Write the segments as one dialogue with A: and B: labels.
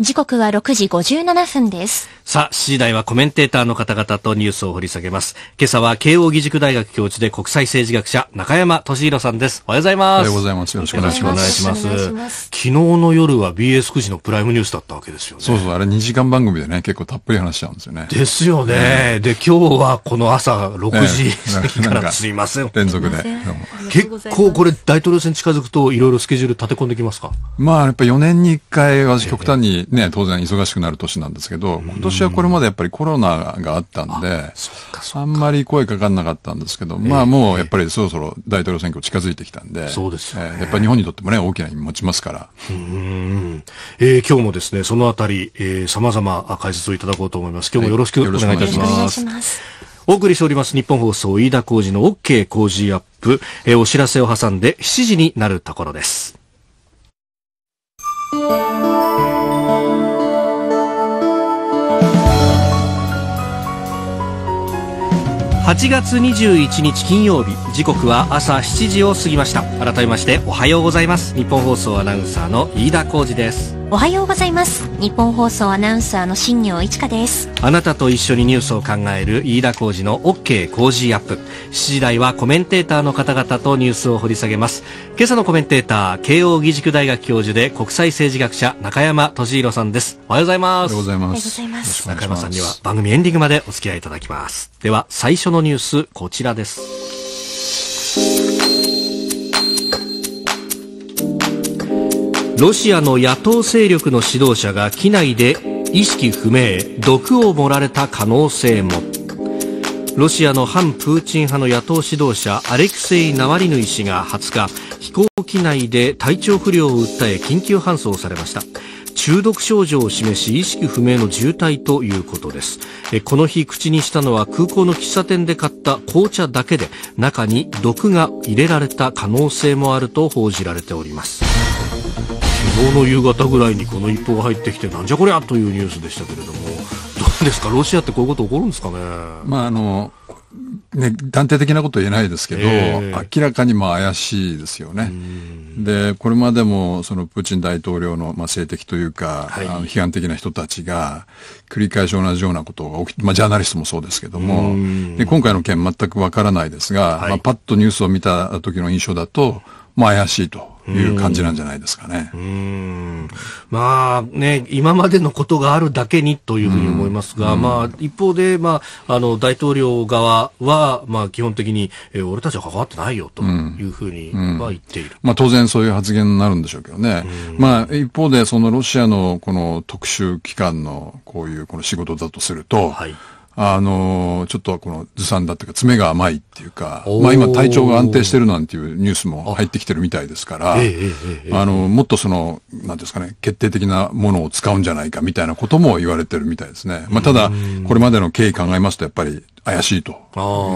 A: 時刻は6時57分です。さあ、7時台はコメンテーターの方々とニュースを掘り下げます。今朝は慶應義塾大学教授で国際政治学者、中山俊弘さんです。おはようございます。おはようございます。よろしくお願いします。よろしくお願いします。昨日
B: の夜は BS9 時のプライムニュースだったわけですよね。そうそう、あれ2時間番組でね、結構たっぷり話しちゃうんですよね。です
A: よね。で、今日はこの朝6時過ぎからすい
B: ません。連続で。
A: 結構これ大統領選近づくといろいろスケジュール立て込んできますか
B: まあ、やっぱ4年に1回回は極端にね、当然忙しくなる年なんですけど、今年はこれまでやっぱりコロナがあったんで、あんまり声かかんなかったんですけど、まあもうやっぱりそろそろ大統領選挙近づいてきたんで、そうですね。やっぱり日本にとってもね、大きな意味持ちますから。
A: うん。えー、今日もですね、そのあたり、えー、様々解説をいただこうと思います。今日もよろしくお願いいたします。お送りしております日本放送飯田浩二の OK 工事アップ、えー、お知らせを挟んで7時になるところです。8月21日金曜日時刻は朝7時を過ぎました改めましておはようございます日本放送アナウンサーの飯田浩二ですおはようございます日本放送アナウンサーの新業一華ですあなたと一緒にニュースを考える飯田浩司の OK 工事アップ7時台はコメンテーターの方々とニュースを掘り下げます今朝のコメンテーター慶應義塾大学教授で国際政治学者中山敏弘さんですおはようございますおはようございます中山さんには番組エンディングまでお付き合いいただきますでは最初のニュースこちらですロシアの野党勢力の指導者が機内で意識不明毒を盛られた可能性もロシアの反プーチン派の野党指導者アレクセイ・ナワリヌイ氏が20日飛行機内で体調不良を訴え緊急搬送されました中毒症状を示し意識不明の重体ということですこの日口にしたのは空港の喫茶店で買った紅茶だけで中に毒が入れられた可能性もあると報じられております昨日の夕方ぐらいにこの一報が入ってきてなんじゃこりゃというニュースでしたけれどもどうですか、ロシアってこういうこと起こるんですかね。ま
B: ああのね、断定的なことは言えないですけど、えー、明らかにも怪しいですよね。で、これまでもそのプーチン大統領のまあ性的というか、はい、あの批判的な人たちが繰り返し同じようなことが起きまあジャーナリストもそうですけども、で今回の件全くわからないですが、はい、まあ、パッとニュースを見た時の印象だと、まあ怪しいという感じなんじゃないですかね。
A: まあね、今までのことがあるだけにというふうに思いますが、まあ一方で、まあ、あの、大統領側は、まあ基本的に、えー、俺たちは関わってないよとい
B: うふうには言っている。まあ当然そういう発言になるんでしょうけどね。まあ一方で、そのロシアのこの特殊機関のこういうこの仕事だとすると、はいあの、ちょっとこのずさんだっていうか、爪が甘いっていうか、まあ今体調が安定してるなんていうニュースも入ってきてるみたいですから、あー、の、もっとその、なんですかね、決定的なものを使うんじゃないかみたいなことも言われてるみたいですね。まあただ、これまでの経緯考えますと、やっぱり怪しいとい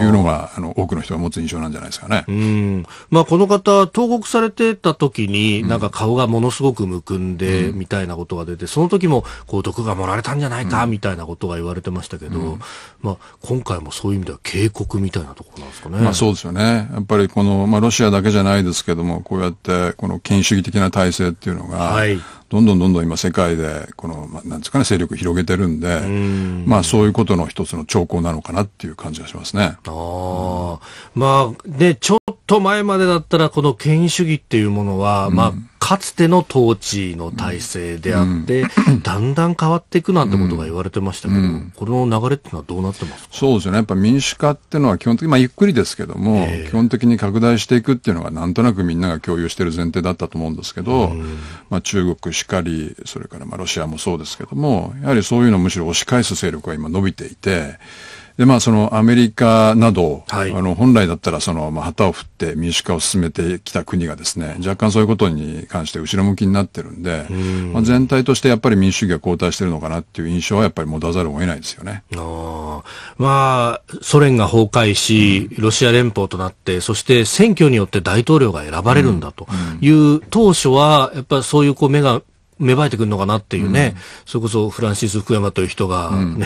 B: うのがあの多くの人が持つ印象なんじゃないですかね。うんまあ、この方、投獄されてた時に、なんか顔がものすごく
A: むくんで、みたいなことが出て、うん、その時もこう毒が盛られたんじゃないか、みたいなことが言われてましたけど、うん、まあ、今回もそういう意味では警告みたいなところなんですかね。まあ、そう
B: ですよね。やっぱりこの、まあ、ロシアだけじゃないですけども、こうやってこの権威主義的な体制っていうのが、はい、どんどんどんどん今世界で、この、まあ、なんですかね、勢力広げてるんで、んまあそういうことの一つの兆候なのかなっていう感じがしますね。ああ。まあ、で、
A: ちょと前までだったら、この権威主義っていうものは、まあ、かつての統治の体制であって、だんだん変わっていくなんてことが言われてましたけど、この流れっていうのはどうなって
B: ますそうですよね。やっぱ民主化っていうのは基本的に、まあ、ゆっくりですけども、基本的に拡大していくっていうのが、なんとなくみんなが共有している前提だったと思うんですけど、まあ、中国しかり、それからまあロシアもそうですけども、やはりそういうのをむしろ押し返す勢力が今伸びていて、で、まあ、そのアメリカなど、はい、あの、本来だったら、その、まあ、旗を振って民主化を進めてきた国がですね、若干そういうことに関して後ろ向きになってるんで、んまあ、全体としてやっぱり民主主義が後退してるのかなっていう印象はやっぱり持たざるを得ないですよね。あまあ、ソ連が崩壊し、ロシア連邦となって、そ
A: して選挙によって大統領が選ばれるんだという、うんうん、当初は、やっぱりそういうこう目が芽生えてくるのかなっていうね、うん、それこそフランシス・福山という人がね、うん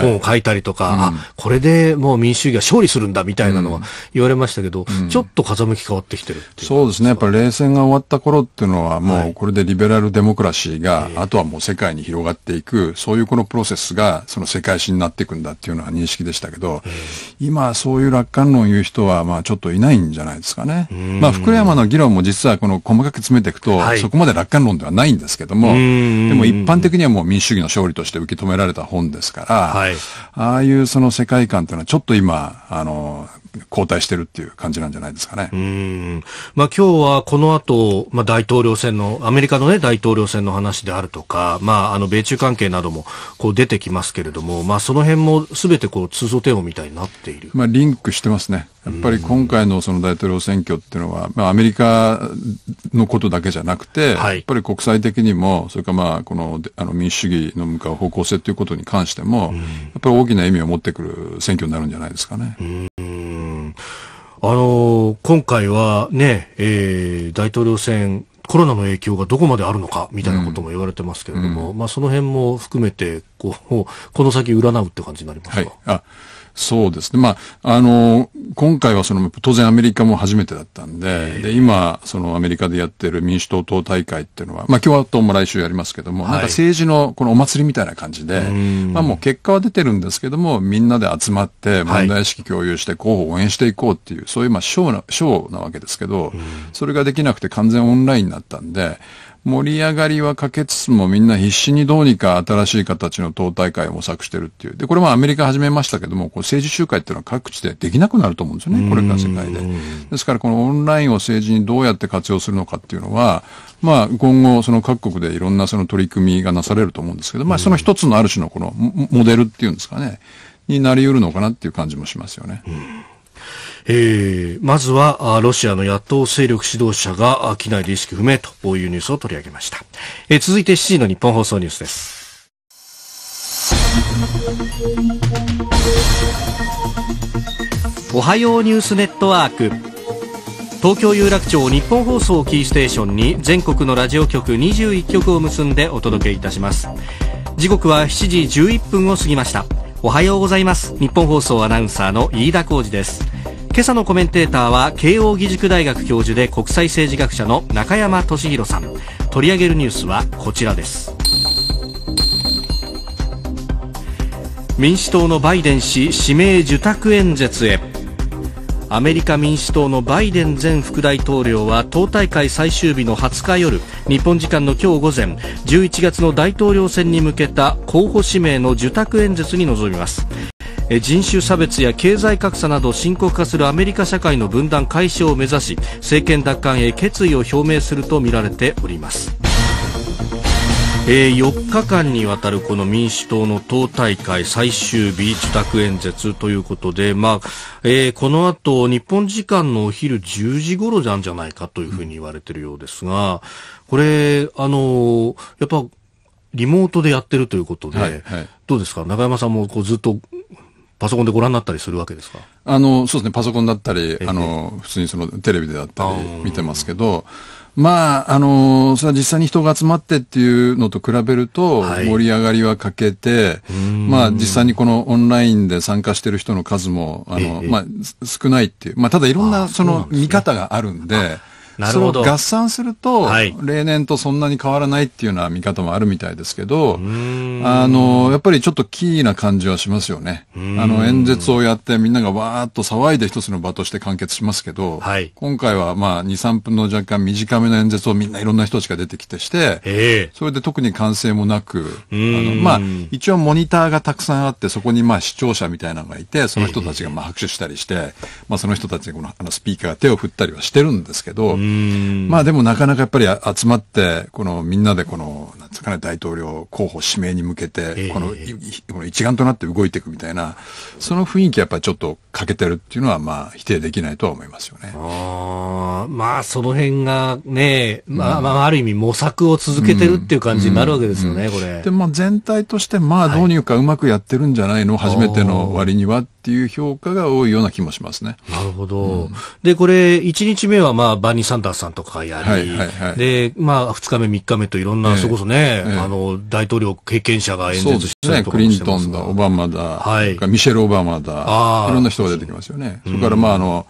A: 本を書いたりとか、あ、これでもう民主主義が勝利するんだみたいなのは言われましたけど、ちょっと風向き変わってきてる
B: そうですね。やっぱり冷戦が終わった頃っていうのは、もうこれでリベラルデモクラシーが、はい、あとはもう世界に広がっていく、そういうこのプロセスが、その世界史になっていくんだっていうのは認識でしたけど、今そういう楽観論を言う人は、まあちょっといないんじゃないですかね。まあ福山の議論も実はこの細かく詰めていくと、はい、そこまで楽観論ではないんですけど、ども、でも一般的にはもう民主主義の勝利として受け止められた本ですから、はい、ああいうその世界観というのはちょっと今、あの、交代してるっていう感じなんじゃないですかね。うん。
A: まあ今日はこの後、まあ大統領選の、アメリカのね、大統領選の話であるとか、まああの米中関係などもこう出てきますけれども、まあその辺もすべてこう通常テーマみたいになっている。まあリンクしてますね。
B: やっぱり今回のその大統領選挙っていうのは、まあアメリカのことだけじゃなくて、はい、やっぱり国際的にも、それからまあこのあの民主主義の向かう方向性ということに関しても、やっぱり大きな意味を持ってくる選挙になるんじゃないですかね。うんあの
A: 今回はね、えー、大統領選コロナの影響がどこまであるのかみたいなことも言われてますけれども、うんうん、まあ、その辺も含めてこうこの先占うって感じになりま
B: すか、はい、あそうですね。まあ、あの、今回はその、当然アメリカも初めてだったんで、で、今、そのアメリカでやってる民主党党大会っていうのは、まあ、共和党も来週やりますけども、はい、なんか政治のこのお祭りみたいな感じで、まあ、もう結果は出てるんですけども、みんなで集まって、問題意識共有して、候補を応援していこうっていう、そういう、まあ、ショーな、ショーなわけですけど、それができなくて完全オンラインになったんで、盛り上がりはかけつつもみんな必死にどうにか新しい形の党大会を模索してるっていう。で、これもアメリカ始めましたけども、こう政治集会っていうのは各地でできなくなると思うんですよね、これから世界で。ですからこのオンラインを政治にどうやって活用するのかっていうのは、まあ今後その各国でいろんなその取り組みがなされると思うんですけど、まあその一つのある種のこのモデルっていうんですかね、になり得るのかなっていう感じもしますよね。えー、まず
A: はロシアの野党勢力指導者が機内で意識不明というニュースを取り上げました、えー、続いて7時の日本放送ニュースですおはようニュースネットワーク東京有楽町日本放送キーステーションに全国のラジオ局21局を結んでお届けいたします時刻は7時11分を過ぎましたおはようございます日本放送アナウンサーの飯田浩二です今朝のコメンテーターは慶應義塾大学教授で国際政治学者の中山俊宏さん取り上げるニュースはこちらです民主党のバイデン氏指名受託演説へアメリカ民主党のバイデン前副大統領は党大会最終日の20日夜日本時間の今日午前11月の大統領選に向けた候補指名の受託演説に臨みます人種差別や経済格差など深刻化するアメリカ社会の分断解消を目指し政権奪還へ決意を表明するとみられております。えー、4日間にわたるこの民主党の党大会最終日受託演説ということで、まあえー、この後日本時間のお昼10時頃なんじゃないかというふうに言われているようですが、これ、あのー、やっぱリモートでやってるということで、はいはい、どうですか、中山さんもこうずっ
B: とパソコンでご覧になったりするわけですかあの、そうですね、パソコンだったり、あの、普通にそのテレビでだったり見てますけど、まあ、あのそれは実際に人が集まってっていうのと比べると、盛り上がりは欠けて、はい、まあ、実際にこのオンラインで参加してる人の数も、あの、まあ、少ないっていう。まあ、ただいろんな、その、見方があるんで、なるほど。合算すると、はい、例年とそんなに変わらないっていうような見方もあるみたいですけど、あの、やっぱりちょっとキーな感じはしますよね。あの、演説をやってみんながわーっと騒いで一つの場として完結しますけど、はい、今回はまあ2、3分の若干短めの演説をみんないろんな人たちが出てきてして、それで特に歓声もなく、あのまあ、一応モニターがたくさんあって、そこにまあ視聴者みたいなのがいて、その人たちがまあ拍手したりして、まあその人たちにこのあのスピーカーが手を振ったりはしてるんですけど、まあでもなかなかやっぱり集まって、このみんなでこの、なんつうかね、大統領候補指名に向けて、この、この一丸となって動いていくみたいな、その雰囲気やっぱりちょっと欠けてるっていうのは、まあ否定できないとは思いますよね。あ
A: まあその辺がね、まあ、まあある意味模索を続けてるってい
B: う感じになるわけですよね、これ。で、まあ全体として、まあどうにかうまくやってるんじゃないの、初めての割にはっていう評価が多いような気もしますね。なるほど。で、こ
A: れ、1日目はまあ、バニさんンダーさんとかやり、はいはいで、まあ、二日目、三日目といろんな、それこそね、
B: あの、大統領経験者が演説してそうですね、クリントンだ、オバマだ、ミシェル・オバマだ、いろんな人が出てきますよね。それから、まあ、あの、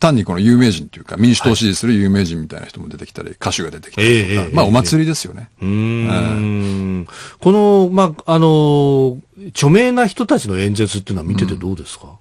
B: 単にこの有名人というか、民主党支持する有名人みたいな人も出てきたり、歌手が出てきたり、えまあお祭りですよね。うん。
A: この、まあ、あの、
B: 著名な人たちの演説っていうのは見ててどうですか、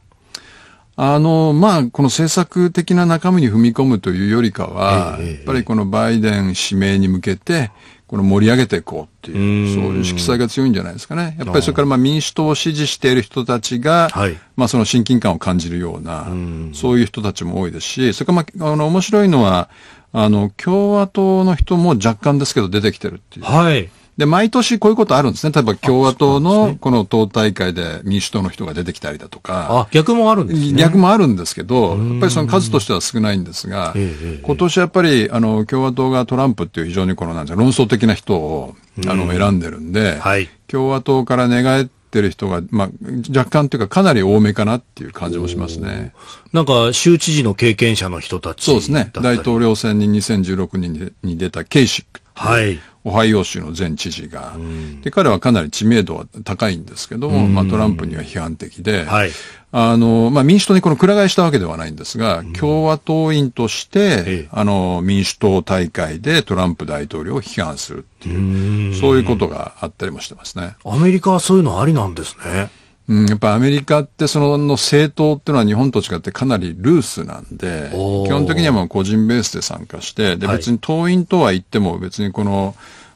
B: あの、まあ、この政策的な中身に踏み込むというよりかは、えー、やっぱりこのバイデン指名に向けて、この盛り上げていこうっていう、そういう色彩が強いんじゃないですかね。やっぱりそれからまあ民主党を支持している人たちが、はい、まあその親近感を感じるような、うそういう人たちも多いですし、それからまあ、あの、面白いのは、あの、共和党の人も若干ですけど出てきてるっていう。はい。で、毎年こういうことあるんですね。例えば共和党のこの党大会で民主党の人が出てきたりだとか。あ、逆もあるんですね。逆もあるんですけど、やっぱりその数としては少ないんですが、今年やっぱり、あの、共和党がトランプっていう非常にこの、なん論争的な人を、あの、選んでるんで、はい、共和党から願ってる人が、まあ、若干というか、かなり多めかなっていう感じもしますね。なんか、州知事の経験者の人たちそうですね。大統領選に2016年に出たケイシック。はい。オハイオ州の前知事が、うん、で彼はかなり知名度は高いんですけども、うん、まあ、トランプには批判的で、はい、あのまあ、民主党にこのくら替えしたわけではないんですが、共和党員として、あの民主党大会でトランプ大統領を批判するっていう、うそういうことがあったりもしてますね。アメリカはそういうのありなんですね。うん、やっぱアメリカってその政党っていうのは日本と違ってかなりルースなんで、基本的にはもう個人ベースで参加して、で別に党員とは言っても別にこの、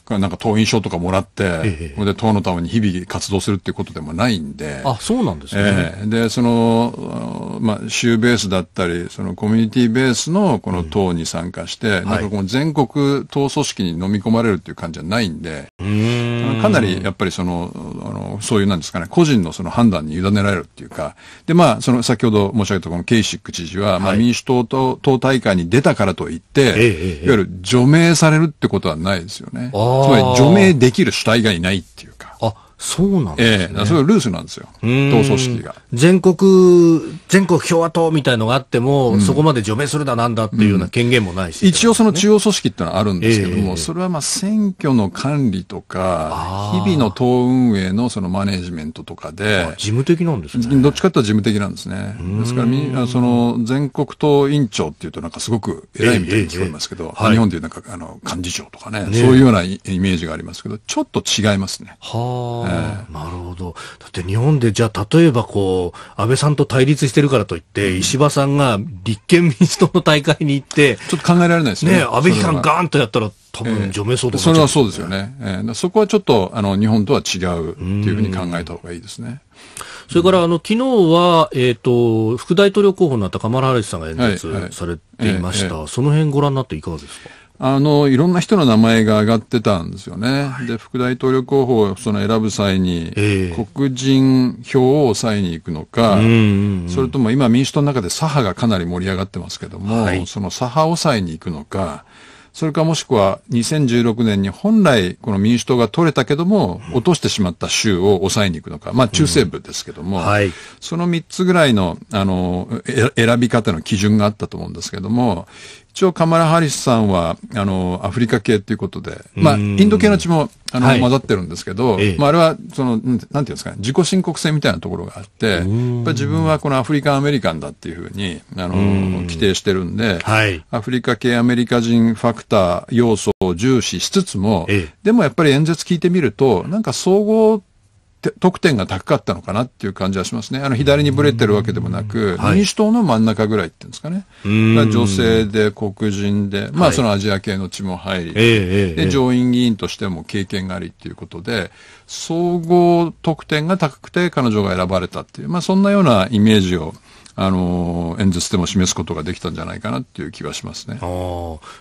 B: なんか党員賞とかもらって、で党のために日々活動するっていうことでもないんで、あそうなんですね、えでそのまあ、州ベースだったり、そのコミュニティベースのこの党に参加して、うん、なんかこの全国党組織に飲み込まれるっていう感じじゃないんで、はい、かなりやっぱりその、あの、そういうなんですかね、個人のその判断に委ねられるっていうか、で、まあ、その先ほど申し上げたこのケイシック知事は、はい、まあ、民主党と党大会に出たからといって、ええ、いわゆる除名されるってことはないですよね。つまり除名できる主体がいないっていうか。あそうなんですね。ええ、それはルースなんですよ。党
A: 組織が。全国、全国共和党みたいのがあっても、うん、そこまで除名す
B: るだなんだっていうような権限もないし、うん、一応その中央組織ってのはあるんですけども、えそれはまあ選挙の管理とか、日々の党運営のそのマネジメントとかで。事務的なんですね。どっちかというと事務的なんですね。ですからみ、その全国党委員長っていうとなんかすごく偉いみたいに聞こえますけど、ええ日本でいうなんかあの幹事長とかね、ね、そういうようなイメージがありますけど、ちょっと違いますね。
A: はあ。
B: なるほど。だって日本で、じゃ
A: あ、例えばこう、安倍さんと対立してるからといって、うん、石破さんが立憲民主党の大会に行って、ちょっと考えられないですね。ね安倍批判ガーンとやったら、多分除名相当、えー、それはそう
B: ですよね。えー、そこはちょっと、あの、日本とは違うっていうふうに考えた方がいいですね。
A: それから、あの、昨日は、えっ、ー、と、副大統領候補になった鎌マラ・さんが演説され
B: ていました。はいはい
A: えー、その辺ご覧になっていかがですか
B: あの、いろんな人の名前が上がってたんですよね。はい、で、副大統領候補をその選ぶ際に、えー、黒人票を抑えに行くのか、それとも今民主党の中で左派がかなり盛り上がってますけども、はい、その左派を抑えに行くのか、それかもしくは2016年に本来この民主党が取れたけども、落としてしまった州を抑えに行くのか、まあ中西部ですけども、うんはい、その3つぐらいの、あの、選び方の基準があったと思うんですけども、一応カマラ・ハリスさんはあのアフリカ系ということで、まあ、インド系の血もあの、はい、混ざってるんですけど、ええ、まあ、あれはそのなんていうんですかね自己申告性みたいなところがあってやっぱ自分はこのアフリカン・アメリカンだっていうふうにあの規定してるんで、はい、アフリカ系アメリカ人ファクター要素を重視しつつも、え、でもやっぱり演説聞いてみるとなんか総合得点が高かったのかなっていう感じはしますね。あの左にぶれてるわけでもなく、はい、民主党の真ん中ぐらいっていうんですかね。女性で黒人で、まあそのアジア系の血も入り、はい、で上院議員としても経験がありっていうことで、総合得点が高くて彼女が選ばれたっていう、まあそんなようなイメージをあの、演説でも示すことができたんじゃないかなっていう気はしますね。あ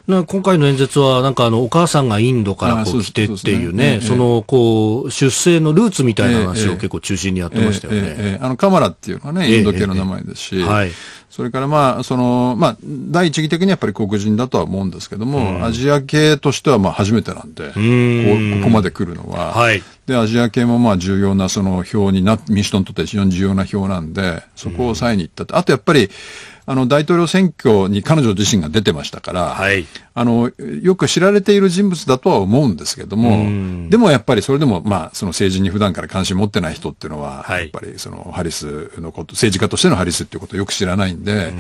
B: な今回の演説は、なんかあの、お母さんがインドからこう来てっていうね、そ、の、
A: こう、出生のルーツみたいな話を結構中心にやってましたよね。え
B: ええ、あの、カマラっていうのはね、インド系の名前ですし、はい、それからまあ、その、まあ、第一義的にやっぱり黒人だとは思うんですけども、うん、アジア系としてはまあ初めてなんで、
A: んこここまで来
B: るのは、はい、で、アジア系もまあ重要なその票にな、民主党にとって非常に重要な票なんで、そこを抑えに行ったあとやっぱり、あの、大統領選挙に彼女自身が出てましたから、はい、あの、よく知られている人物だとは思うんですけども、でもやっぱりそれでも、まあ、その政治に普段から関心持ってない人っていうのは、やっぱりそのハリスのこと、政治家としてのハリスっていうことをよく知らないんで、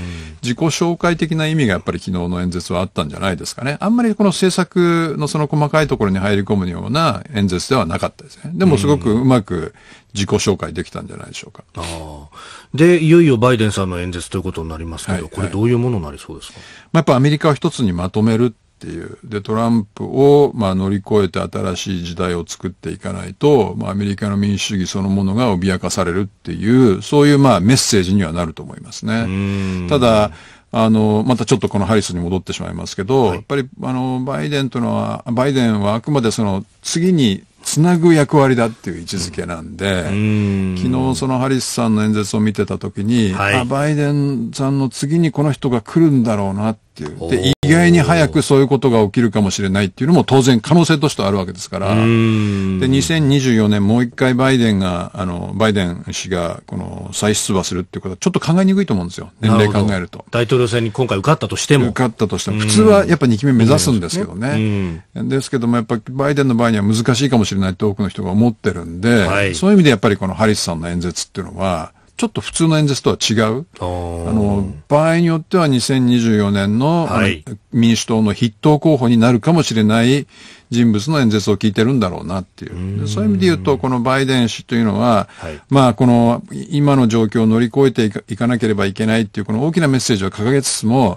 B: 自己紹介的な意味がやっぱり昨日の演説はあったんじゃないですかね。あんまりこの政策のその細かいところに入り込むような演説ではなかったですね。でもすごくうまく自己紹介できたんじゃないでしょうか。あで、いよいよバイデンさんの演説ということになりますけど、はい、これどういうものになりそうですか、まあ、やっぱアメリカを一つにまとめるっていう。で、トランプを、まあ、乗り越えて新しい時代を作っていかないと、まあ、アメリカの民主主義そのものが脅かされるっていう、そういう、まあ、メッセージにはなると思いますね。ただ、あの、またちょっとこのハリスに戻ってしまいますけど、はい、やっぱり、あの、バイデンというのは、バイデンはあくまでその、次につなぐ役割だっていう位置づけなんで、うん、昨日そのハリスさんの演説を見てたときに、はい、バイデンさんの次にこの人が来るんだろうなってていう。で、意外に早くそういうことが起きるかもしれないっていうのも当然可能性としてあるわけですから。で、2024年もう一回バイデンが、あの、バイデン氏がこの再出馬するっていうことはちょっと考えにくいと思うんですよ。年齢考えると。
A: 大統領選に今回受かったと
B: しても。受かったとしても。普通はやっぱ2期目目指すんですけどね。ですけども、やっぱバイデンの場合には難しいかもしれないと多くの人が思ってるんで、はい、そういう意味でやっぱりこのハリスさんの演説っていうのは、ちょっと普通の演説とは違う。あの、場合によっては2024年のはい、民主党の筆頭候補になるかもしれない人物の演説を聞いてるんだろうなっていう。うそういう意味で言うと、このバイデン氏というのは、はい、まあ、この今の状況を乗り越えていかなければいけないっていう、この大きなメッセージを掲げつつも、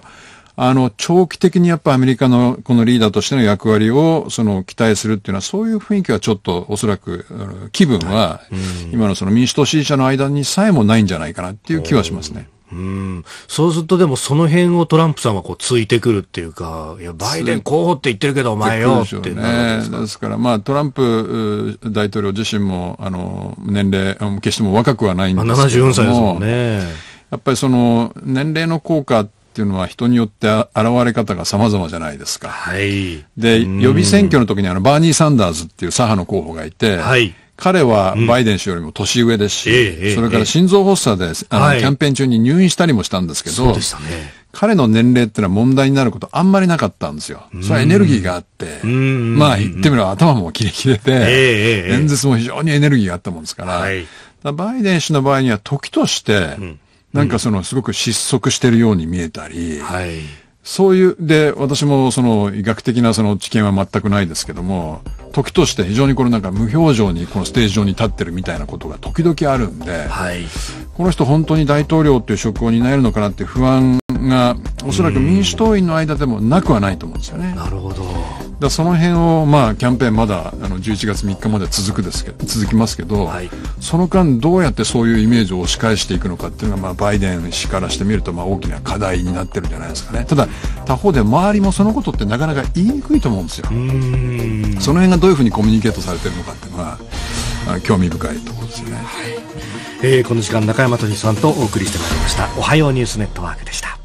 B: あの、長期的にやっぱアメリカのこのリーダーとしての役割を、その、期待するっていうのは、そういう雰囲気はちょっと、おそらく、気分は、今のその民主党支持者の間にさえもないんじゃないかなっていう気はしますね。うん、そうするとでもその辺をトランプさんはこうつ
A: いてくるっていうか、いや、バイデン候補って言ってるけどお前よってで、ね,、
B: すから、まあ、トランプ大統領自身も、あの、年齢、決しても若くはないんですけども。74歳ですもんね。やっぱりその、年齢の効果って、っていうのは人によって現れ方が様々じゃないですか。はい。で、予備選挙の時にあの、バーニー・サンダーズっていう左派の候補がいて、はい。彼はバイデン氏よりも年上ですし、うん、それから心臓発作で、あの、はい、キャンペーン中に入院したりもしたんですけど、そうでしたね。彼の年齢ってのは問題になることあんまりなかったんですよ。それはエネルギーがあって、まあ言ってみれば頭もキレキレで、演説も非常にエネルギーがあったもんですから、はい、バイデン氏の場合には時として、うんなんかその、すごく失速してるように見えたり、はい。そういう、で、私もその医学的なその知見は全くないですけども、時として非常にこのなんか無表情にこのステージ上に立ってるみたいなことが時々あるんで、はい、この人本当に大統領っていう職を担えるのかなっていう不安が、おそらく民主党員の間でもなくはないと思うんです
A: よね。なるほど。
B: だその辺を、まあ、キャンペーンまだあの11月3日まで続くですけ続きますけど、はい、その間どうやってそういうイメージを押し返していくのかっていうのが、まあ、バイデン氏からしてみると、まあ、大きな課題になってるんじゃないですかねただ他方で周りもそのことってなかなか言いにくいと思うんですよその辺がどういうふうにコミュニケートされてるのかっていうのは興味深いところですよね、はい、えー、
A: この時間中山敏さんとお送りしてまいりましたおはようニュースネットワークでした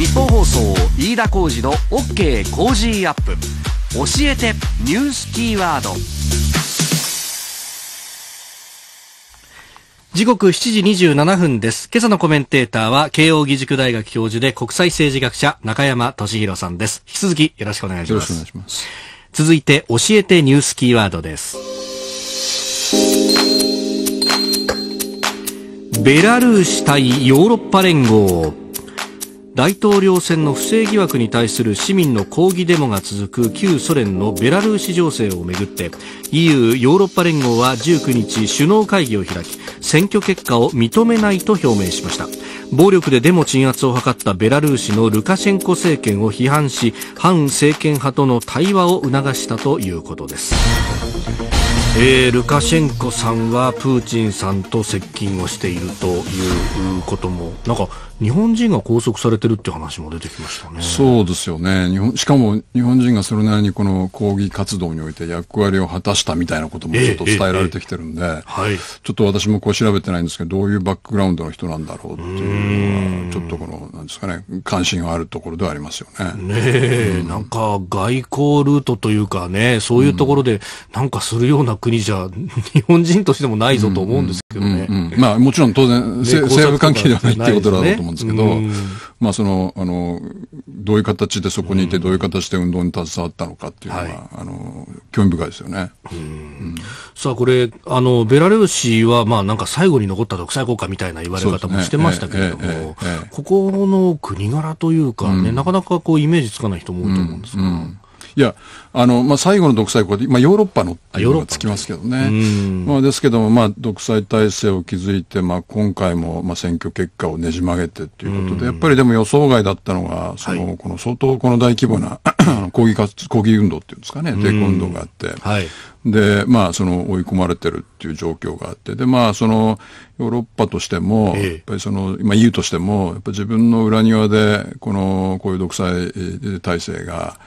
A: 日本放送飯田浩司の OK コージーアップ教えてニュースキーワード時刻7時27分です。今朝のコメンテーターは、慶応義塾大学教授で国際政治学者、中山俊弘さんです。引き続きよろしくお願いします。よろしくお願いします。続いて、教えてニュースキーワードです。ベラルーシ対ヨーロッパ連合大統領選の不正疑惑に対する市民の抗議デモが続く旧ソ連のベラルーシ情勢をめぐって EU= ヨーロッパ連合は19日首脳会議を開き選挙結果を認めないと表明しました暴力でデモ鎮圧を図ったベラルーシのルカシェンコ政権を批判し反政権派との対話を促したということですえー、ルカシェンコさんはプーチンさんと接近をしているということもなんか
B: 日本人が拘束されてるって話も出てきましたね。そうですよね。日本しかも日本人がそれなりにこの抗議活動において役割を果たしたみたいなこともちょっと伝えられてきてるんで、はい、ちょっと私もこう調べてないんですけど、どういうバックグラウンドの人なんだろうっていうのは、ちょっとこの、なんですかね、関心があるところではありますよね。ねえ、うん、な
A: んか外交ルートというかね、そういうところでなんかするような国じゃ、日本人としてもないぞと思うんです
B: けどね。まあもちろん当然、政府関係ではないっていうことだろうと思うんですけど、まあその、あの、どういう形でそこにいて、どういう形で運動に携わったのかっていうのは、あの、興味深いですよね。さあこれ、あ
A: の、ベラルーシは、まあなんか最後に残った独裁国家みたいな言われ方もしてましたけれども、ここの国柄というかね、なかなかこうイメージつかない人も多いと思うんです
B: が、いや、あの、まあ、最後の独裁国で、まあ、ヨーロッパのっていうのがつきますけどね。まあ、ですけども、まあ、独裁体制を築いて、まあ、今回も、まあ、選挙結果をねじ曲げてっていうことで、やっぱりでも予想外だったのが、その、はい、この相当この大規模な抗議活、抗議運動っていうんですかね、抵抗運動があって、はい、で、まあ、その、追い込まれてるっていう状況があって、で、まあ、その、ヨーロッパとしても、やっぱりその、まあ、EU としても、やっぱ自分の裏庭で、この、こういう独裁体制が、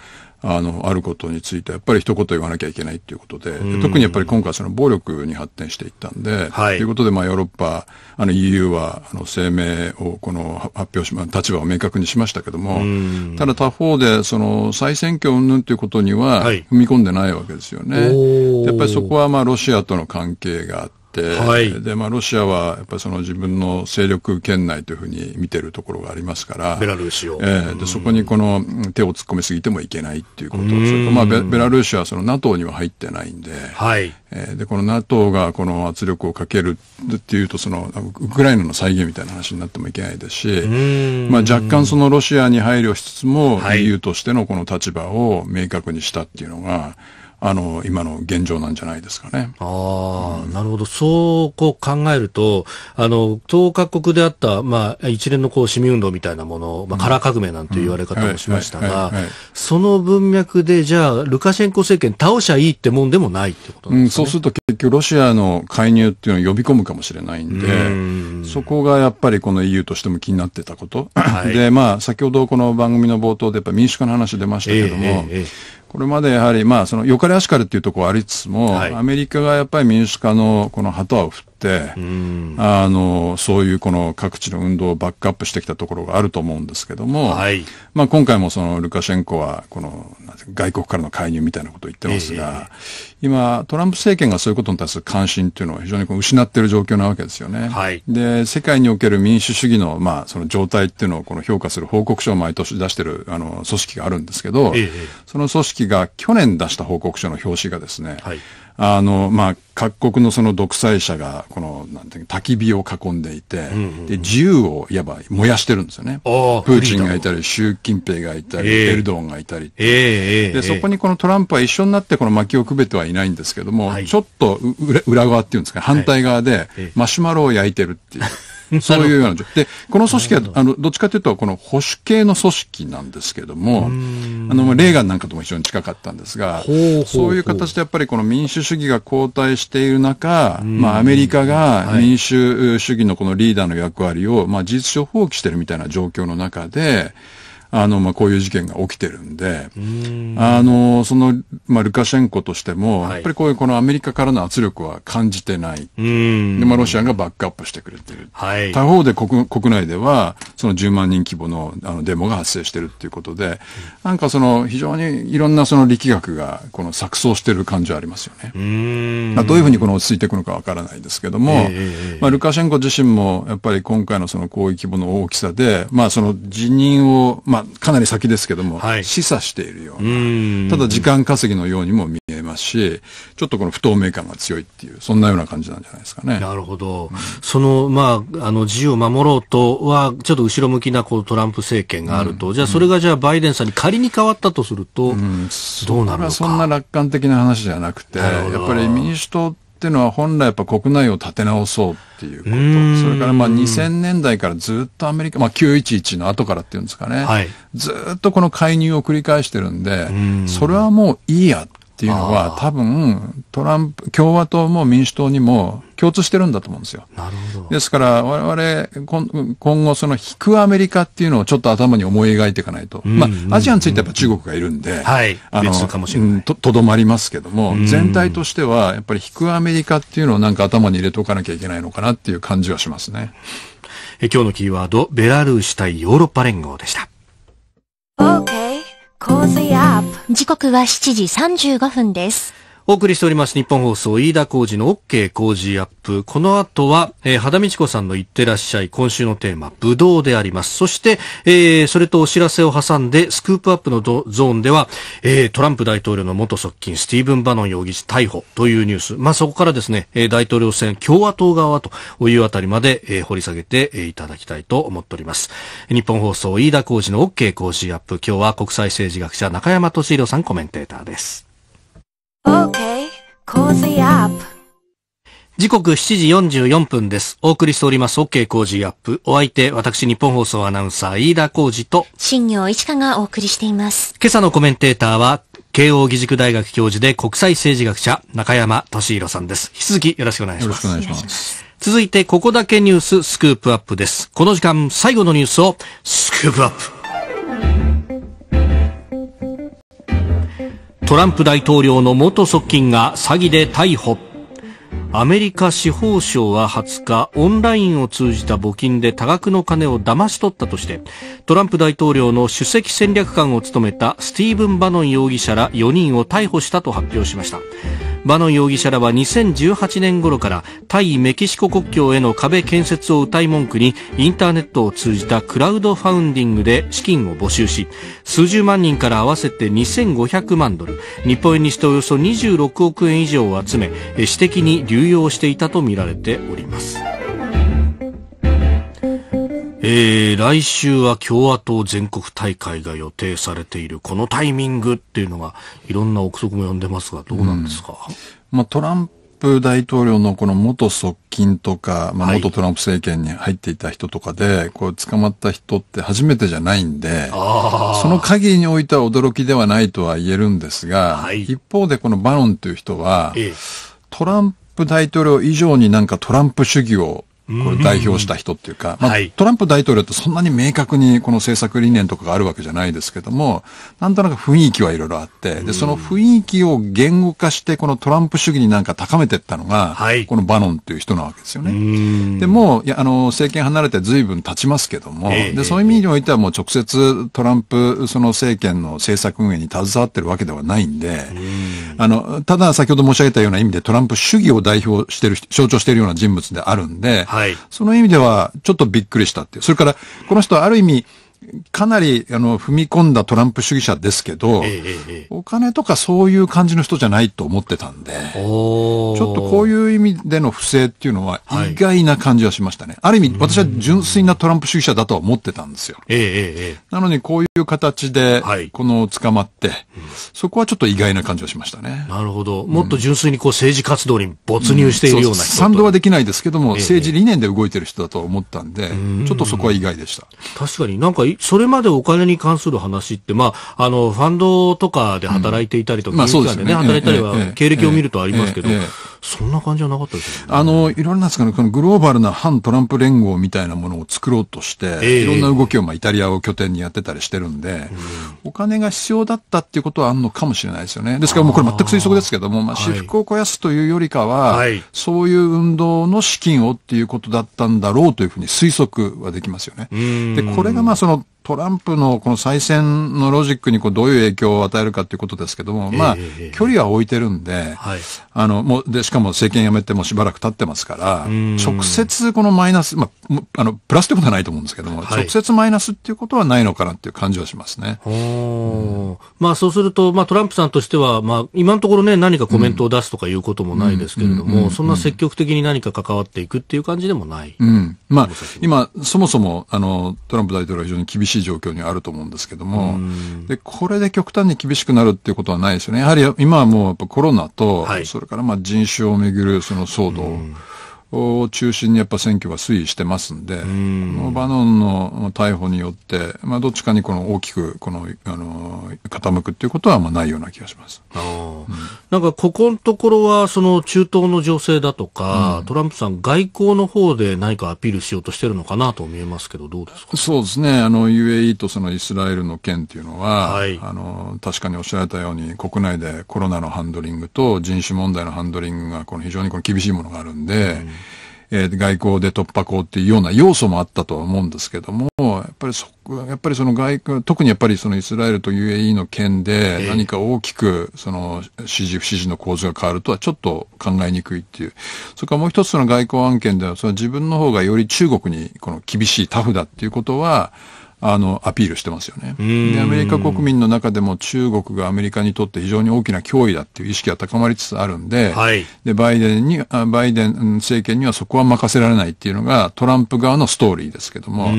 B: あの、あることについて、やっぱり一言言わなきゃいけないっていうことで、うん、特にやっぱり今回その暴力に発展していったんで、はい、ということで、まあ、ヨーロッパ、あの、EU は、あの、声明を、この、発表し、ま、立場を明確にしましたけども、うん、ただ他方で、その、再選挙云々ということには、踏み込んでないわけですよね。はい、やっぱりそこは、まあ、ロシアとの関係があって、、はい、で、まあ、ロシアはやっぱりその自分の勢力圏内というふうに見てるところがありますから、ベラルーシを。えー、でそこにこの手を突っ込みすぎてもいけないっていうこと、それと、まあベ、ラルーシはその NATO には入ってないんで、はい、えで、この NATO がこの圧力をかけるっていうと、その、ウクライナの再現みたいな話になってもいけないですし、まあ、若干そのロシアに配慮しつつも、はい、EU としてのこの立場を明確にしたっていうのが、あの、今の現状なんじゃないですかね。ああ、うん、な
A: るほど。そうこう考えると、あの、東各国であった、まあ、一連のこう、市民運動みたいなもの、まあ、カラー革命なんて言われ方もしましたが、その文脈
B: で、じゃあ、ルカシェンコ政権倒しゃいいってもんでもないってことなんですか、ね、うん、そうすると結局ロシアの介入っていうのを呼び込むかもしれないんで、んそこがやっぱりこの EU としても気になってたこと。はい、で、まあ、先ほどこの番組の冒頭でやっぱ民主化の話出ましたけども、えーえーえーこれまでやはり、まあ、その、よかれあしかれっていうところはありつつも、はい、アメリカがやっぱり民主化のこの旗を振って、あの、そういうこの各地の運動をバックアップしてきたところがあると思うんですけども、はい、まあ、今回もその、ルカシェンコは、この、外国からの介入みたいなことを言ってますが、えー今、トランプ政権がそういうことに対する関心というのを非常にこう失っている状況なわけですよね。はい、で、世界における民主主義の、まあ、その状態っていうのをこの評価する報告書を毎年出している、あの、組織があるんですけど、ええ、その組織が去年出した報告書の表紙がですね、はい、あの、まあ、各国のその独裁者が、この、なんていう焚き火を囲んでいて、うんうんうん、で、自由を、いわば燃やしてるんですよね。プーチンがいたり、習近平がいたり、えー、エルドンがいたり、えーえー、で、そこにこのトランプは一緒になってこの薪をくべてはいないんですけども、はい、ちょっと裏側っていうんですか、反対側でマシュマロを焼いてるっていう。は いそういうような。で、この組織は、あの、どっちかというと、この保守系の組織なんですけども、あの、レーガンなんかとも非常に近かったんですが、ほうほうほうそういう形でやっぱりこの民主主義が後退している中、まあ、アメリカが民主主義のこのリーダーの役割を、まあ、事実上放棄してるみたいな状況の中で、あの、まあ、こういう事件が起きてるんで、あの、その、まあ、ルカシェンコとしても、やっぱりこういうこのアメリカからの圧力は感じてない。で、まあ、ロシアがバックアップしてくれてる。はい、他方で国国内では、その10万人規模のあのデモが発生してるっていうことで、なんかその、非常にいろんなその力学が、この錯綜してる感じはありますよね。まあ、どういうふうにこの落ち着いていくのかわからないですけども、えー、まあ、ルカシェンコ自身も、やっぱり今回のその攻撃規模の大きさで、まあ、その辞任を、まあ、かなり先ですけども、はい、示唆しているような、ただ時間稼ぎのようにも見えますし、ちょっとこの不透明感が強いっていう、そんなような感じなんじゃないですかね。なるほど。うん、その、まあ、あの、自由を守ろうとは、ちょっと後
A: ろ向きなこうトランプ政権があると、うん、じゃあそれがじゃあバイデンさんに仮に変わったとすると、うん、
B: どうなるのか。そんな楽観的な話じゃなくて、やっぱり民主党っていうのは本来やっぱ国内を立て直そうっていうこと。それからまあ2000年代からずっとアメリカ、まあ911の後からっていうんですかね。はい、ずっとこの介入を繰り返してるんで、んそれはもういいやっっていうのは、多分、トランプ、共和党も民主党にも共通してるんだと思うんですよ。なるほど。ですから、我々、今今後、その引くアメリカっていうのをちょっと頭に思い描いていかないと。うんうんうん、まあ、アジアについてはやっぱ中国がいるんで、はい。あの、のと、とどまりますけども、全体としては、やっぱり引くアメリカっていうのをなんか頭に入れておかなきゃいけないのかなっていう感じはしますね。え今日のキーワード、ベラルーシ対ヨーロッパ連合でした。
A: 時刻は7時35分です。お送りしております日本放送飯田浩二の OK 工事アップ。この後は、えー、肌道子さんの言ってらっしゃい。今週のテーマ、武道であります。そして、えー、それとお知らせを挟んで、スクープアップのゾーンでは、えー、トランプ大統領の元側近、スティーブン・バノン容疑者逮捕というニュース。まあ、そこからですね、えー、大統領選共和党側というあたりまで、えー、掘り下げて、えー、いただきたいと思っております。日本放送飯田浩二の OK 工事アップ。今日は国際政治学者中山敏弘さんコメンテーターです。Okay, cozy up. 時刻7時44分です。お送りしております OK 工事アップ。お相手、私日本放送アナウンサー、飯田浩二と、
B: 新業一華がお送りしています。
A: 今朝のコメンテーターは、慶応義塾大学教授で国際政治学者、中山敏弘さんです。引き続きよろしくお願いします。よろしくお願いします。続いて、ここだけニューススクープアップです。この時間、最後のニュースを、スクープアップ。トランプ大統領の元側近が詐欺で逮捕。アメリカ司法省は20日、オンラインを通じた募金で多額の金を騙し取ったとして、トランプ大統領の首席戦略官を務めたスティーブン・バノン容疑者ら4人を逮捕したと発表しました。バノン容疑者らは2018年頃から対メキシコ国境への壁建設を謳い文句にインターネットを通じたクラウドファウンディングで資金を募集し数十万人から合わせて2500万ドル日本円にしておよそ26億円以上を集め私的に流用していたとみられております。えー、来週は共和党全国大会が予定されているこのタイミングっていうのがいろんな憶測も呼んでますがどうなんですか、うん、
B: まあ、トランプ大統領のこの元側近とか、まあ、元トランプ政権に入っていた人とかで、はい、こう捕まった人って初めてじゃないん
A: でそ
B: の限りにおいては驚きではないとは言えるんですが、はい、一方でこのバロンという人は、ええ、トランプ大統領以上になんかトランプ主義をこれ代表した人っていうか、まあ、トランプ大統領ってそんなに明確にこの政策理念とかがあるわけじゃないですけども、なんとなく雰囲気はいろいろあって、で、その雰囲気を言語化して、このトランプ主義になんか高めていったのが、このバノンっていう人なわけですよね。で、もう、いや、あの、政権離れて随分経ちますけども、で、そういう意味においてはもう直接トランプ、その政権の政策運営に携わってるわけではないんで、あの、ただ先ほど申し上げたような意味でトランプ主義を代表してる、象徴しているような人物であるんで、はい、その意味では、ちょっとびっくりしたっていう。それから、この人はある意味、かなり、あの、踏み込んだトランプ主義者ですけど、ええ、お金とかそういう感じの人じゃないと思ってたんで、ちょっとこういう意味での不正っていうのは意外な感じはしましたね。はい、ある意味、私は純粋なトランプ主義者だとは思ってたんですよ。え、なのにこういう形で、この捕まって、はい、そこはちょっと意外な感じはしましたね。なるほど。もっと純粋にこう政治活動に没入しているような人、賛同はできないですけども、政治理念で動いてる人だと思ったんで、ちょっとそこは意外でした。
A: 確かになんかそれまでお金に関する話って、まあ、あの、ファンドとかで働い
B: ていたりとか、うん、まあ、そうですね。働いたりは、経歴を見るとありますけど、
A: そんな感じはなかったです
B: よ、ね、あの、いろいろなんですかね、このグローバルな反トランプ連合みたいなものを作ろうとして、えー、いろんな動きを、まあ、イタリアを拠点にやってたりしてるんで、うん、お金が必要だったっていうことはあるのかもしれないですよね。ですからもうこれ全く推測ですけども、まあ、私服を肥やすというよりかは、はい、そういう運動の資金をっていうことだったんだろうというふうに推測はできますよね。で、これがまあそのトランプのこの再選のロジックにこうどういう影響を与えるかということですけども、まあ、距離は置いてるんで、はい、あの、もう、で、しかも政権辞めてもしばらく経ってますから、直接このマイナス、まあ、あの、プラスということはないと思うんですけども、はい、直接マイナスっていうことはないのかなっていう感じはしますね。まあ、そうすると、まあ、トランプ
A: さんとしては、まあ、今のところね、何かコメントを出すとかいうこともないですけれども、そんな積極的に
B: 何か関わっていくっていう感じでもない。うん。まあ、今、そもそも、あの、トランプ大統領は非常に厳しいしい状況にあると思うんですけども、で、これで極端に厳しくなるっていうことはないですよね。やはり今はもうやっぱコロナと、はい、それからまあ人種をめぐるその騒動、を中心にやっぱ選挙は推移してますんで、んこのバノンの逮捕によって、まあ、どっちかにこの大きくこのあの傾くっていうことはまあないような気がします。うん、なんかここのところはその中東の情勢だとか、
A: うん、トランプさん外交の方で何かアピールしようとしてるのかなと見えますけどどうで
B: すか。そうですね。あの UAE とそのイスラエルの件っていうのは、はい、あの確かにおっしゃられたように国内でコロナのハンドリングと人種問題のハンドリングがこの非常にこの厳しいものがあるんで。うんえー、外交で突破口っていうような要素もあったとは思うんですけども、やっぱりそ、こ、やっぱりその外交、特にやっぱりそのイスラエルと UAE の件で何か大きくその支持、不支持の構図が変わるとはちょっと考えにくいっていう。それからもう一つの外交案件では、その自分の方がより中国にこの厳しいタフだっていうことは、あの、アピールしてますよね。で、アメリカ国民の中でも中国がアメリカにとって非常に大きな脅威だっていう意識が高まりつつあるんで、はい、で、バイデンに、バイデン政権にはそこは任せられないっていうのがトランプ側のストーリーですけども、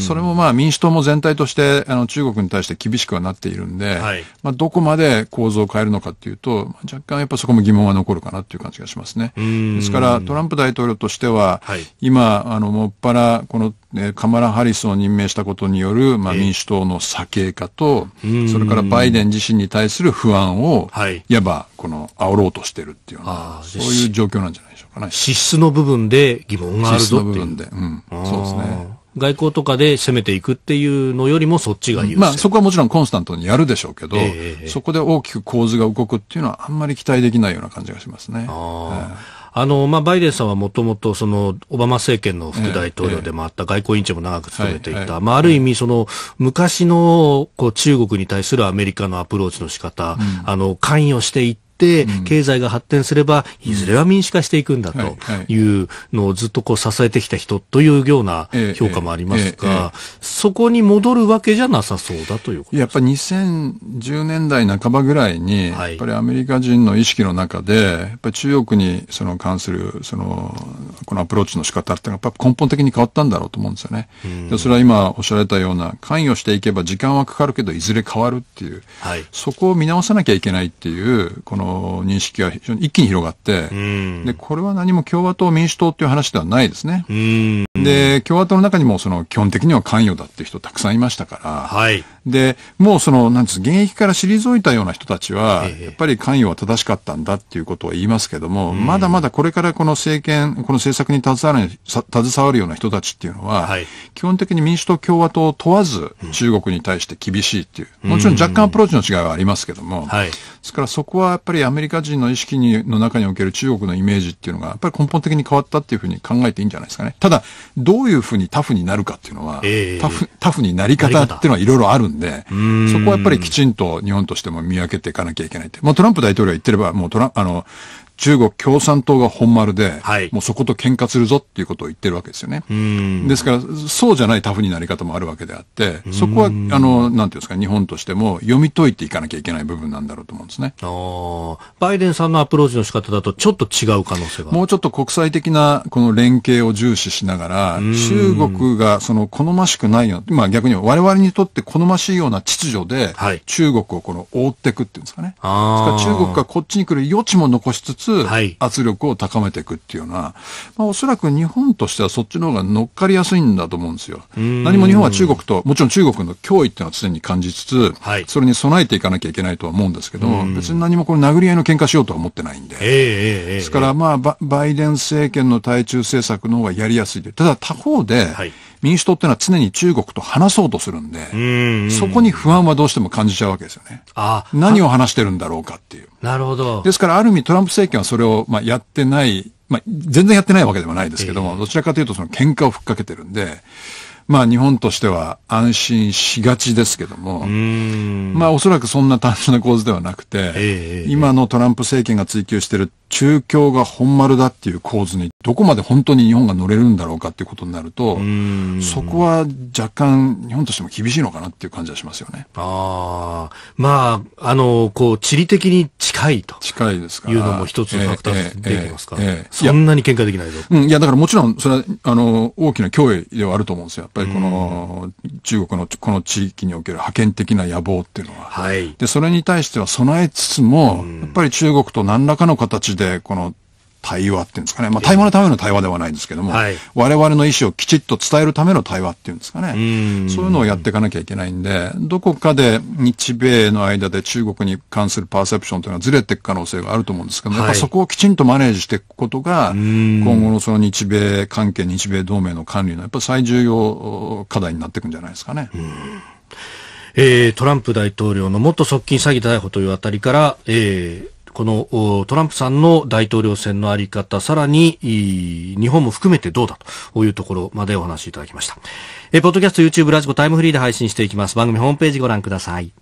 B: それもまあ民主党も全体としてあの中国に対して厳しくはなっているんで、はい、まあどこまで構造を変えるのかっていうと、若干やっぱそこも疑問は残るかなっていう感じがしますね。ですからトランプ大統領としては、はい、今、あの、もっぱらこのえカマラ・ハリスを任命したことによる、まあ、民主党の左傾化と、それからバイデン自身に対する不安を、はい、いわばこの煽ろうとしてるっていうあそういう状況なんじゃないでしょうかね。資質の部分で疑問があるぞっていう。資質の部分で、うん、そうですね。
A: 外交とかで攻めていくっ
B: ていうのよりもそっちが優先、まあ、そこはもちろんコンスタントにやるでしょうけど、えー、そこで大きく構図が動くっていうのはあんまり期待できないような感じがしますね。ああの、まあ、バイデンさんは
A: もともと、その、オバマ政権の副大統領でもあった、外交委員長も長く務めていた、まあ、ある意味、その、昔の、こう、中国に対するアメリカのアプローチの仕方、あの、関与していって、、経済が発展すれば、いずれは民主化していくんだというのをずっとこう支えてきた人というような評価もありますが、そこに戻るわけじゃなさそうだというこ
B: とやっぱり2010年代半ばぐらいに、やっぱりアメリカ人の意識の中で、やっぱり中国にその関する、その、このアプローチの仕方っていうのは、根本的に変わったんだろうと思うんですよね。でそれは今おっしゃられたような、関与していけば時間はかかるけど、いずれ変わるっていう、はい、そこを見直さなきゃいけないっていう、この認識が非常に一気に広がって、で、これは何も共和党、民主党っていう話ではないですね。で、共和党の中にもその基本的には関与だっていう人たくさんいましたから、はい、で、もうその、なんつ現役から退いたような人たちは、やっぱり関与は正しかったんだっていうことを言いますけども、まだまだこれからこの政権、この政策に携わる、携わるような人たちっていうのは、はい、基本的に民主党、共和党問わず、中国に対して厳しいっていう、もちろん若干アプローチの違いはありますけども、はい。ですからそこはやっぱりアメリカ人の意識にの中における中国のイメージっていうのが、やっぱり根本的に変わったっていうふうに考えていいんじゃないですかね。ただ、どういうふうにタフになるかっていうのは、えー、タフタフになり方っていうのはいろいろあるんでん、そこはやっぱりきちんと日本としても見分けていかなきゃいけないって。もうトランプ大統領言ってれば、もうトラン、あの、中国共産党が本丸で、はい、もうそこと喧嘩するぞっていうことを言ってるわけですよね。ですから、そうじゃないタフになり方もあるわけであって、そこは、あの、なんていうんですか、日本としても読み解いていかなきゃいけない部分なんだろうと思うんですね。バイデンさんのアプローチの仕方だとちょっと違う可能性がもうちょっと国際的なこの連携を重視しながら、中国がその好ましくないような、まあ逆に我々にとって好ましいような秩序で、中国をこの覆っていくっていうんですかね。ですか中国がこっちに来る余地も残しつつ、つ、圧力を高めていくっていうのは、まあ、おそらく日本としてはそっちの方が乗っかりやすいんだと思うんですよ。何も日本は中国と、もちろん中国の脅威っていうのは常に感じつつ、はい、それに備えていかなきゃいけないとは思うんですけど、別に何もこれ殴り合いの喧嘩しようとは思ってないんで。えー、えー、ですから、まあバ、バイデン政権の対中政策の方がやりやすいで、ただ他方で、はい民主党っていうのは常に中国と話そうとするんで、んそこに不安はどうしても感じちゃうわけですよね。あ何を話してるんだろうかっていう。なるほど。ですからある意味トランプ政権はそれを、まあ、やってない、まあ、全然やってないわけではないですけども、えー、どちらかというとその喧嘩をふっかけてるんで、まあ日本としては安心しがちですけども、まあおそらくそんな単純な構図ではなくて、えー、今のトランプ政権が追求してる中共が本丸だっていう構図にどこまで本当に日本が乗れるんだろうかっていうことになると、そこは若干日本としても厳しいのかなっていう感じはしますよね。ああ、まあ、あの、こう、地理的に近いと。近いですかいうのも一つファクターできますか、えーえーえー、そ
A: んなに喧嘩できないぞ。
B: うん、いや、だからもちろん、それは、あの、大きな脅威ではあると思うんですよ。やっぱりこの、中国のこの地域における覇権的な野望っていうのは。はい。で、それに対しては備えつつも、やっぱり中国と何らかの形でで、この対話っていうんですかね。まあ、対話のための対話ではないんですけども、はい、我々の意思をきちっと伝えるための対話っていうんですかね。そういうのをやっていかなきゃいけないんで、どこかで日米の間で中国に関するパーセプションというのはずれていく可能性があると思うんですけども、はい、やっぱそこをきちんとマネージしていくことが、今後のその日米関係、日米同盟の管理のやっぱ最重要課題になっていくんじゃないですかね。えー、トランプ大統領の元側近詐欺逮捕というあたりから、
A: えーこのトランプさんの大統領選のあり方、さらに日本も含めてどうだというところまでお話しいただきました。え、ポッドキャスト、YouTube、ラジコ、タイムフリーで配信していきます。番組ホームページご覧ください。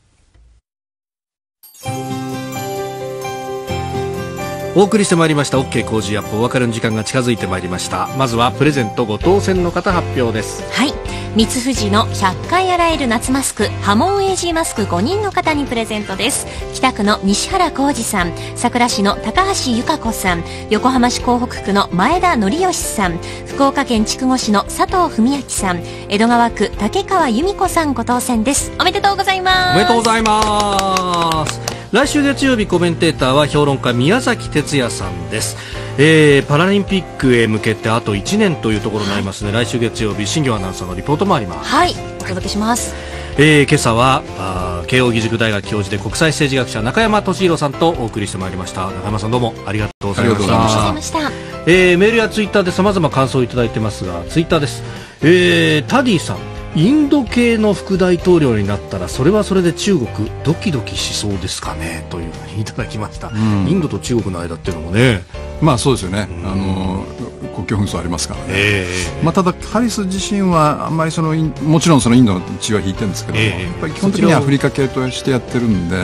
A: お送りしてまいりました OK 工事アップお別れの時間が近づいてまいりました。まずはプレゼントご当選の方発表です。はい。三富の100回洗える夏マスク波紋エイジーマスク5人の方にプレゼントです北区の西原浩二さん桜市の高橋由香子さん横浜市港北区の前田則義さん福岡県筑後市の佐藤文明さん江戸川区竹川由美子さんご当選ですおめでとうございますおめでとうございます来週月曜日コメンテーターは評論家宮崎哲也さんです、えー、パラリンピックへ向けてあと1年というところになりますね、はい、来週月曜日新業アナウンサーのリポートもありますはいお届けします、えー、今朝はあ慶應義塾大学教授で国際政治学者中山俊弘さんとお送りしてまいりました中山さんどうもありがとうございましたえー、メールやツイッターでさまざま感想をいただいてますがツイッターです、えー、タディさんインド系の副大統領になったらそれはそれで中国ドキドキしそうですかねというふうに
B: いただきました、うん、インドと中国の間っていうのもねまあそうですよね、うん、あの国境紛争ありますからね、
A: えー、
B: まあ、ただ、ハリス自身はあんまりそのもちろんそのインドの血は引いてるんですけど、えー、やっぱり基本的にアフリカ系としてやってるんで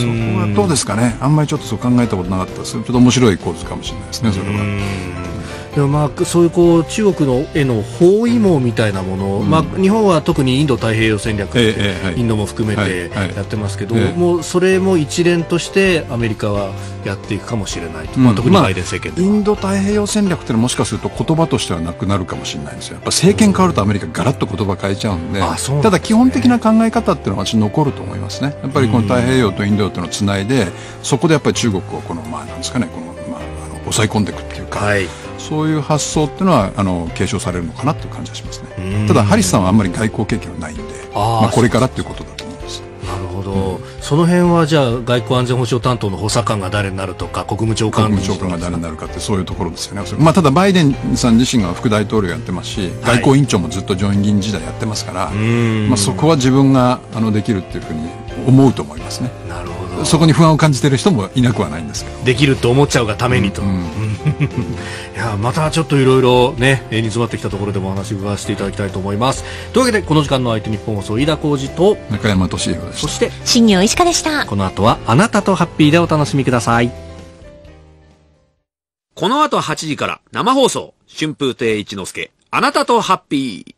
B: そこはどうですかねあんまりちょっとそう考えたことなかったですちょっと面白い構図かもしれないですねそれは。でもまあそういうこう中国のへの包囲網みたいなもの、うん、まあ、
A: 日本は特にインド太平洋戦略、えインドも含めてやってますけど、はいはいもうそれも一連としてアメリカはやっていくかもしれないと、まあ、特にバイデン
B: 政権で、まあ、インド太平洋戦略というのはもしかすると言葉としてはなくなるかもしれないんですよ、やっぱ政権変わるとアメリカ、がらっと言葉変えちゃうんで、うんああうね、ただ基本的な考え方っていうのは、私、残ると思いますね、やっぱりこの太平洋とインドとのつないで、そこでやっぱり中国をこの、まあ、なんですかね、このまあ、あの抑え込んでいくっていうか。はいそういう発想っていうのはあの継承されるのかなっていう感じがしますねただハリスさんはあんまり外交経験はないんでまあ、これからっていうことだと思いますなるほど、うん、その辺はじゃあ外
A: 交安全保障担当の補佐官が誰になるとか国務長官国務長官が誰に
B: なるかってそういうところですよね、まあ、ただバイデンさん自身が副大統領やってますし、外交委員長もずっと上院議員時代やってますから、まあ、そこは自分があのできるっていうふうに思うと思いますね。なるほどそこに不安を感じてる人もいなくはないんですけどできると思っちゃうがためにと、うんうん、いやまたちょっとい
A: ろいろね煮詰まってきたところでもお話を伺わせていただきたいと思いますというわけでこの時間の相手日本放送飯田浩二と中山俊彦でした
B: そして新庄石川でした
A: この後はあなたとハッピーでお楽しみくださいこの後8時から生放送春風亭一之輔あなたとハッピー